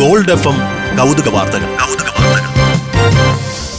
gold F M കൗതുക വാർത്തകൾ കൗതുക വാർത്തകൾ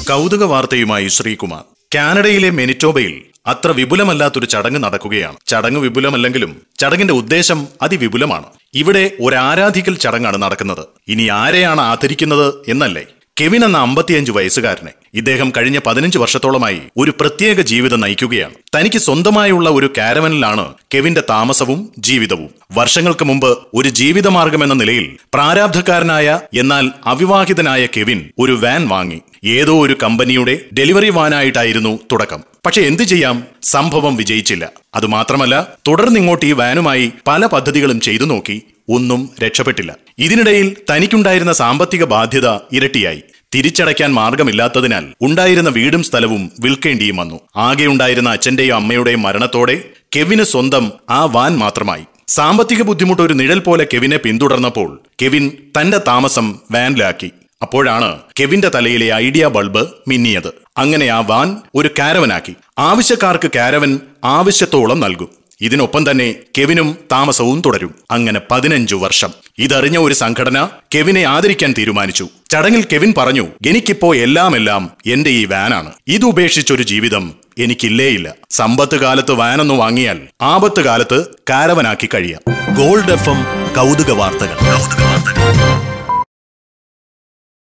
കൗതുക വാർത്തയുമായി ശ്രീകുമാർ കാനഡയിലെ മെനിറ്റോബയിൽ അത്ര വിപുലമല്ലാത്തൊരു ചടങ്ങ് നടക്കുകയാണ് ചടങ്ങ് വിപുലമല്ലെങ്കിലും ചടങ്ങിന്റെ ഉദ്ദേശം അതിവിപുലമാണ് ഇവിടെ ഒരാരാധിക്കൽ ചടങ്ങാണ് നടക്കുന്നത് ഇനി ആരെയാണ് ആദരിക്കുന്നത് എന്നല്ലേ കെവിൻ എന്ന അമ്പത്തിയഞ്ച് വയസ്സുകാരനെ ഇദ്ദേഹം കഴിഞ്ഞ പതിനഞ്ച് വർഷത്തോളമായി ഒരു പ്രത്യേക ജീവിതം നയിക്കുകയാണ് തനിക്ക് സ്വന്തമായുള്ള ഒരു കാരവനിലാണ് കെവിന്റെ താമസവും ജീവിതവും വർഷങ്ങൾക്ക് മുമ്പ് ഒരു എന്ന നിലയിൽ പ്രാരാബ്ധക്കാരനായ എന്നാൽ അവിവാഹിതനായ കെവിൻ ഒരു വാൻ വാങ്ങി ഏതോ ഒരു കമ്പനിയുടെ ഡെലിവറി വാനായിട്ടായിരുന്നു തുടക്കം പക്ഷെ എന്തു ചെയ്യാം സംഭവം വിജയിച്ചില്ല അതുമാത്രമല്ല തുടർന്നിങ്ങോട്ട് ഈ വാനുമായി പല പദ്ധതികളും ചെയ്തു നോക്കി ഒന്നും രക്ഷപ്പെട്ടില്ല ഇതിനിടയിൽ തനിക്കുണ്ടായിരുന്ന സാമ്പത്തിക ബാധ്യത ഇരട്ടിയായി തിരിച്ചടയ്ക്കാൻ മാർഗമില്ലാത്തതിനാൽ ഉണ്ടായിരുന്ന വീടും സ്ഥലവും വിൽക്കേണ്ടിയും വന്നു ആകെ ഉണ്ടായിരുന്ന അച്ഛന്റെയും അമ്മയുടെയും മരണത്തോടെ കെവിന് സ്വന്തം ആ വാൻ മാത്രമായി സാമ്പത്തിക ബുദ്ധിമുട്ട് ഒരു നിഴൽ പോലെ കെവിനെ പിന്തുടർന്നപ്പോൾ കെവിൻ തന്റെ താമസം വാനിലാക്കി അപ്പോഴാണ് കെവിന്റെ തലയിലെ ഐഡിയ ബൾബ് മിന്നിയത് അങ്ങനെ ആ വാൻ ഒരു കാരവനാക്കി ആവശ്യക്കാർക്ക് കാരവൻ ആവശ്യത്തോളം നൽകും ഇതിനൊപ്പം തന്നെ കെവിനും താമസവും തുടരും അങ്ങനെ പതിനഞ്ചു വർഷം ഇതറിഞ്ഞ ഒരു സംഘടന കെവിനെ ആദരിക്കാൻ തീരുമാനിച്ചു ചടങ്ങിൽ കെവിൻ പറഞ്ഞു എനിക്കിപ്പോ എല്ലാമെല്ലാം എല്ലാം എന്റെ ഈ വാനാണ് ഇത് ഉപേക്ഷിച്ചൊരു ജീവിതം എനിക്കില്ലേ ഇല്ല സമ്പത്ത് കാലത്ത് വാനൊന്ന് വാങ്ങിയാൽ ആപത്ത് കാലത്ത് കാരവനാക്കി കഴിയാം ഗോൾഡ് എഫ് എം കൗതുക വാർത്തകൾ കൗതുക വാർത്തകൾ